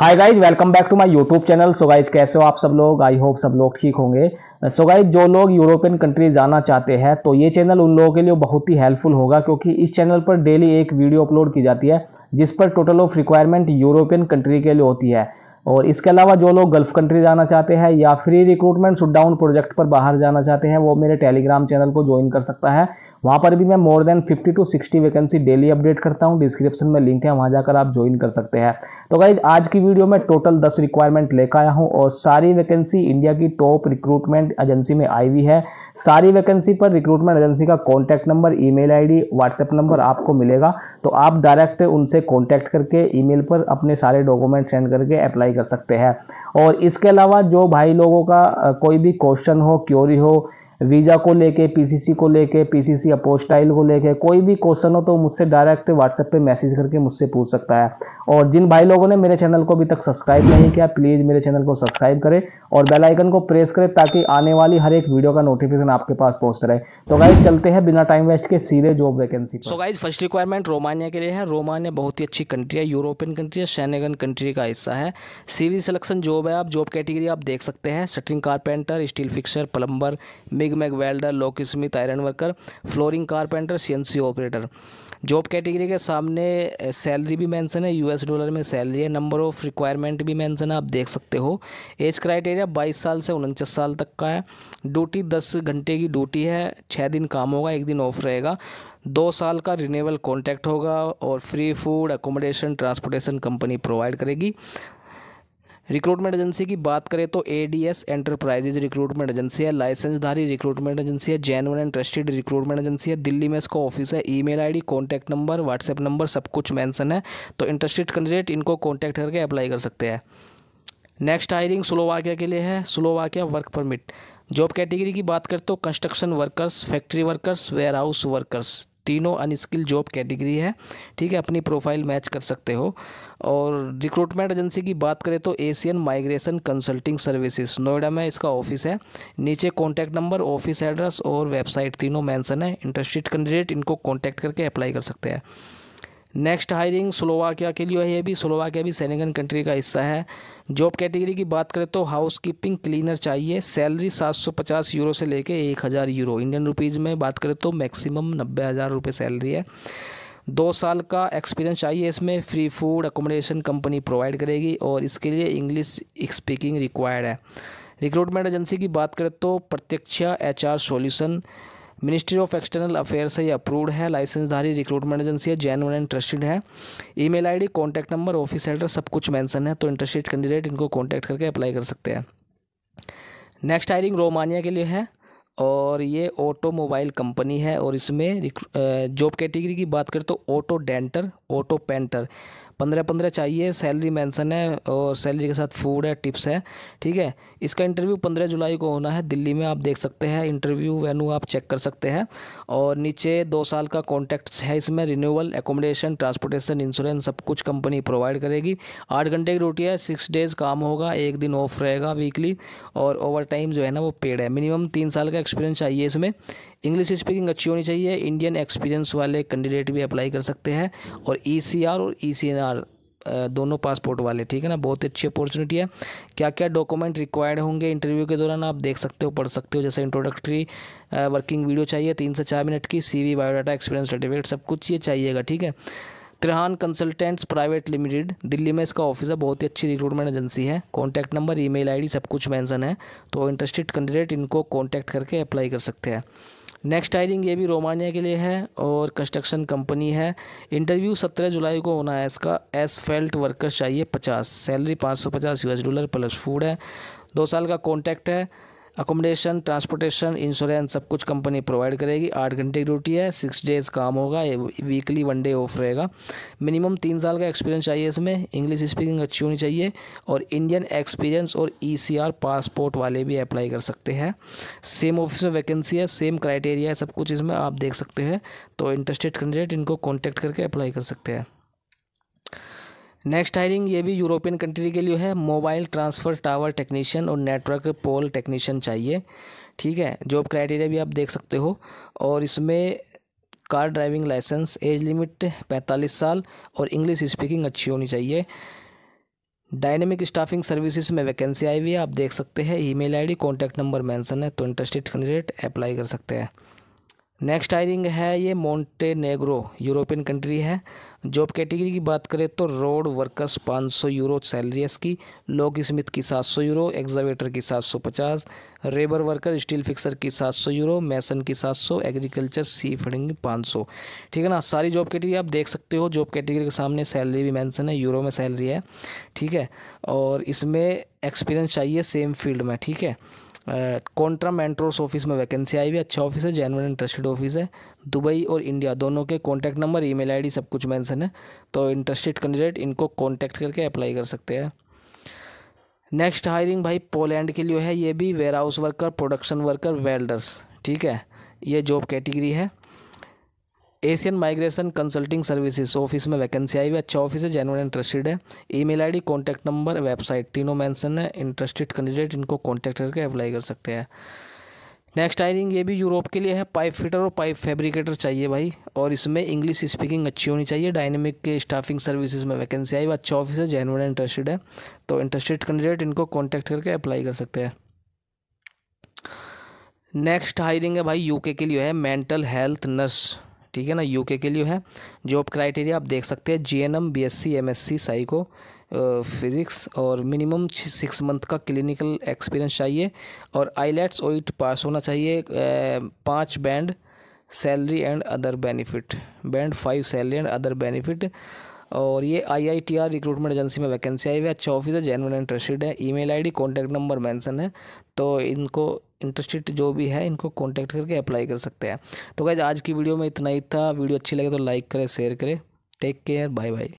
hi guys welcome back to my YouTube channel so guys कैसे हो आप सब लोग आई होप सब लोग ठीक होंगे सो गाइज जो लोग यूरोपियन कंट्री जाना चाहते हैं तो ये चैनल उन लोगों के लिए बहुत ही हेल्पफुल होगा क्योंकि इस चैनल पर डेली एक वीडियो अपलोड की जाती है जिस पर total of requirement European country के लिए होती है और इसके अलावा जो लोग गल्फ़ कंट्री जाना चाहते हैं या फ्री रिक्रूटमेंट डाउन प्रोजेक्ट पर बाहर जाना चाहते हैं वो मेरे टेलीग्राम चैनल को ज्वाइन कर सकता है वहाँ पर भी मैं more than 50 to 60 vacancy daily update करता हूँ डिस्क्रिप्शन में लिंक है वहाँ जाकर आप ज्वाइन कर सकते हैं तो गाइज आज की वीडियो में टोटल दस रिक्वायरमेंट लेकर आया हूँ और सारी वैकेंसी इंडिया की टॉप रिक्रूटमेंट एजेंसी में आई हुई है सारी वैकेंसी पर रिक्रूटमेंट एजेंसी का contact number email WhatsApp number आपको मिलेगा तो आप डायरेक्ट उनसे कॉन्टैक्ट करके ई पर अपने सारे डॉक्यूमेंट सेंड करके अप्लाई कर सकते हैं और इसके अलावा जो भाई लोगों का कोई भी क्वेश्चन हो क्योरी हो वीज़ा को लेके पीसीसी को लेके पीसीसी अपोस्टाइल को लेके कोई भी क्वेश्चन हो तो मुझसे डायरेक्ट व्हाट्सएप पे मैसेज करके मुझसे पूछ सकता है और जिन भाई लोगों ने मेरे चैनल को अभी तक सब्सक्राइब नहीं किया प्लीज़ मेरे चैनल को सब्सक्राइब करें और बेल आइकन को प्रेस करें ताकि आने वाली हर एक वीडियो का नोटिफिकेशन आपके पास पहुंचता रहे तो गाइज चलते हैं बिना टाइम वेस्ट के सीधे job vacancy so guys first requirement Romania के लिए है रोमानिया बहुत ही अच्छी कंट्री है यूरोपियन कंट्री है शैनेगन कंट्री का हिस्सा है सीवी सिलेक्शन जॉब है आप जॉब कैटेगरी आप देख सकते हैं shuttering carpenter steel fixer plumber बिग MAG welder locksmith iron worker flooring carpenter C operator job category के सामने सैलरी भी मेंशन है यूएस डॉलर में सैलरी है नंबर ऑफ रिक्वायरमेंट भी मेंशन है आप देख सकते हो एज क्राइटेरिया 22 साल से उनचास साल तक का है ड्यूटी 10 घंटे की ड्यूटी है छः दिन काम होगा एक दिन ऑफ रहेगा दो साल का रिनेबल कॉन्ट्रैक्ट होगा और free food accommodation transportation company provide करेगी रिक्रूटमेंट एजेंसी की बात करें तो A D S enterprises recruitment agency है लाइसेंसधारी रिक्रूटमेंट एजेंसी है genuine and trusted recruitment agency है दिल्ली में इसका ऑफिस है email ID contact number WhatsApp number सब कुछ मेंशन है तो इंटरेस्टेड कैंडिडेट इनको कॉन्टैक्ट करके अप्लाई कर सकते हैं नेक्स्ट हायरिंग स्लोवाकिया के लिए है Slovakia work permit job category की बात करते हो construction workers factory workers warehouse workers तीनों अनस्किल जॉब कैटेगरी है ठीक है अपनी प्रोफाइल मैच कर सकते हो और रिक्रूटमेंट एजेंसी की बात करें तो Asian migration consulting services Noida में इसका ऑफिस है नीचे कॉन्टैक्ट नंबर ऑफिस एड्रेस और वेबसाइट तीनों मैंसन है इंटरेस्टेड कैंडिडेट इनको कॉन्टैक्ट करके अप्लाई कर सकते हैं नेक्स्ट हायरिंग स्लोवाकिया के लिए है भी स्लोवाकिया भी सैनिगन कंट्री का हिस्सा है जॉब कैटेगरी की बात करें तो हाउस कीपिंग क्लीनर चाहिए सैलरी 750 यूरो से लेके 1000 यूरो इंडियन रुपीज़ में बात करें तो मैक्सिमम नब्बे हज़ार रुपये सैलरी है दो साल का एक्सपीरियंस चाहिए इसमें free food accommodation company provide करेगी और इसके लिए इंग्लिश स्पीकिंग रिक्वायर्ड है रिक्रूटमेंट एजेंसी की बात करें तो Pratyaksha H R solution ministry of external affair से ये अप्रूव्ड है लाइसेंसधारी रिक्रूटमेंट एजेंसी है जैन एंड ट्रस्टेड है email ID contact number office address सब कुछ मेंशन है तो इंटरेस्टेड कैंडिडेट इनको कांटेक्ट करके अप्लाई कर सकते हैं नेक्स्ट हायरिंग रोमानिया के लिए है और ये ऑटोमोबाइल कंपनी है और इसमें जॉब कैटेगरी की बात करें तो ऑटो डेंटर ऑटो पेंटर पंद्रह पंद्रह चाहिए सैलरी मेंशन है और सैलरी के साथ फूड है टिप्स है ठीक है इसका इंटरव्यू पंद्रह जुलाई को होना है दिल्ली में आप देख सकते हैं इंटरव्यू वेन्यू आप चेक कर सकते हैं और नीचे दो साल का कॉन्ट्रैक्ट है इसमें रिन्यूअल एकोमोडेशन ट्रांसपोर्टेशन इंश्योरेंस सब कुछ कंपनी प्रोवाइड करेगी आठ घंटे की ड्यूटी है सिक्स डेज काम होगा एक दिन ऑफ रहेगा वीकली और ओवर टाइम जो है ना वो पेड है मिनिमम तीन साल का एक्सपीरियंस चाहिए इसमें इंग्लिश स्पीकिंग अच्छी होनी चाहिए इंडियन एक्सपीरियंस वाले कैंडिडेट भी अप्लाई कर सकते हैं और ई e और ई e दोनों पासपोर्ट वाले ठीक है ना बहुत ही अच्छी अपॉर्चुनिटी है क्या क्या डॉक्यूमेंट रिक्वायर्ड होंगे इंटरव्यू के दौरान आप देख सकते हो पढ़ सकते हो जैसे इंट्रोडक्टरी वर्किंग वीडियो चाहिए तीन से चार मिनट की सीवी बायोडाटा एक्सपीरियंस सर्टिफिकेट सब कुछ ये चाहिएगा ठीक है Trihan consultants private limited Delhi में इसका ऑफिस है बहुत ही अच्छी रिक्रूटमेंट एजेंसी है कॉन्टैक्ट नंबर ई मेल सब कुछ मैंसन है तो इंटरेस्टेड कैंडिडेट इनको कॉन्टैक्ट करके अप्लाई कर सकते हैं नेक्स्ट हायरिंग ये भी रोमानिया के लिए है और कंस्ट्रक्शन कंपनी है इंटरव्यू सत्रह जुलाई को होना है इसका एस फेल्ट वर्कर्स चाहिए पचास सैलरी पाँच सौ पचास एस डॉलर प्लस फूड है दो साल का कॉन्टैक्ट है अकोमोडेशन ट्रांसपोर्टेशन इंश्योरेंस सब कुछ कंपनी प्रोवाइड करेगी आठ घंटे की ड्यूटी है सिक्स डेज काम होगा वीकली वन डे ऑफ रहेगा मिनिमम तीन साल का एक्सपीरियंस चाहिए इसमें इंग्लिश स्पीकिंग अच्छी होनी चाहिए और इंडियन एक्सपीरियंस और ई e पासपोर्ट वाले भी अप्लाई कर सकते हैं सेम ऑफिस में वैकेंसी है सेम क्राइटेरिया है सब कुछ इसमें आप देख सकते हैं तो इंटरेस्टेड कैंडिडेट इनको कॉन्टैक्ट करके अप्लाई कर सकते हैं नेक्स्ट हायरिंग ये भी यूरोपियन कंट्री के लिए है मोबाइल ट्रांसफ़र टावर टेक्नीशियन और नेटवर्क पोल टेक्नीशियन चाहिए ठीक है जॉब क्राइटेरिया भी आप देख सकते हो और इसमें car driving licence age limit पैंतालीस साल और इंग्लिश स्पीकिंग अच्छी होनी चाहिए डायनेमिक स्टाफिंग सर्विसेज में वैकेंसी आई हुई है आप देख सकते हैं email ID contact number mention है तो इंटरेस्टेड कैंडिडेट अप्लाई कर सकते हैं नेक्स्ट आयरिंग है ये मोंटेनेग्रो यूरोपियन कंट्री है जॉब कैटेगरी की बात करें तो रोड वर्कर्स 500 यूरो सैलरी इसकी लोक स्मिथ की 700 यूरो एग्जावेटर की 750 रेबर वर्कर स्टील फिक्सर की 700 यूरो मैसन की 700 एग्रीकल्चर सी फंडिंग पाँच ठीक है ना सारी जॉब कैटेगरी आप देख सकते हो जॉब कैटेगरी के सामने सैलरी भी मैंसन है यूरो में सैलरी है ठीक है और इसमें एक्सपीरियंस चाहिए सेम फील्ड में ठीक है कॉन्ट्रम एंट्रोस ऑफिस में वैकेंसी आई हुई अच्छा ऑफिस है जैन इंटरेस्टेड ऑफिस है दुबई और इंडिया दोनों के कॉन्टैक्ट नंबर ई मेल सब कुछ मैंसन है तो इंटरेस्टेड कैंडिडेट इनको कॉन्टैक्ट करके अप्लाई कर सकते हैं नेक्स्ट हायरिंग भाई पोलैंड के लिए है ये भी warehouse worker production worker welders ठीक है ये जॉब कैटेगरी है Asian migration consulting services office में वैकेंसी आई हुई अच्छा ऑफिस है जेनुअन इंटरेस्टेड है email ID contact number website तीनों मेंशन है इंटरेस्टेड कैंडिडेट इनको कांटेक्ट करके अप्लाई कर सकते हैं नेक्स्ट हायरिंग ये भी यूरोप के लिए है पाइप फिटर और पाइप फैब्रिकेटर चाहिए भाई और इसमें इंग्लिश स्पीकिंग अच्छी होनी चाहिए डायनेमिक के स्टाफिंग सर्विसेज में वैकेंसी आई हुई अच्छा ऑफिस है जेनवन इंटरेस्टेड है तो इंटरेस्टेड कैंडिडेट इनको कॉन्टैक्ट करके अप्लाई कर सकते हैं नेक्स्ट हायरिंग है भाई यूके के लिए है मेंटल हेल्थ नर्स ठीक है ना यूके के लिए है जॉब क्राइटेरिया आप देख सकते हैं G N M B S C M S C psychophysics और मिनिमम सिक्स मंथ का क्लिनिकल एक्सपीरियंस चाहिए और आईलेट्स ओइट पास होना चाहिए पाँच band salary and other benefit band five salary and other benefit और ये I I T R recruitment agency में वैकेंसी आई हुई है अच्छा ऑफिसर जेनवन इंटरेस्टेड है ई मेल आई नंबर मैंसन है तो इनको इंटरेस्टेड जो भी है इनको कॉन्टैक्ट करके अप्लाई कर सकते हैं तो गैज आज की वीडियो में इतना ही था वीडियो अच्छी लगे तो लाइक करें शेयर करें टेक केयर बाय बाय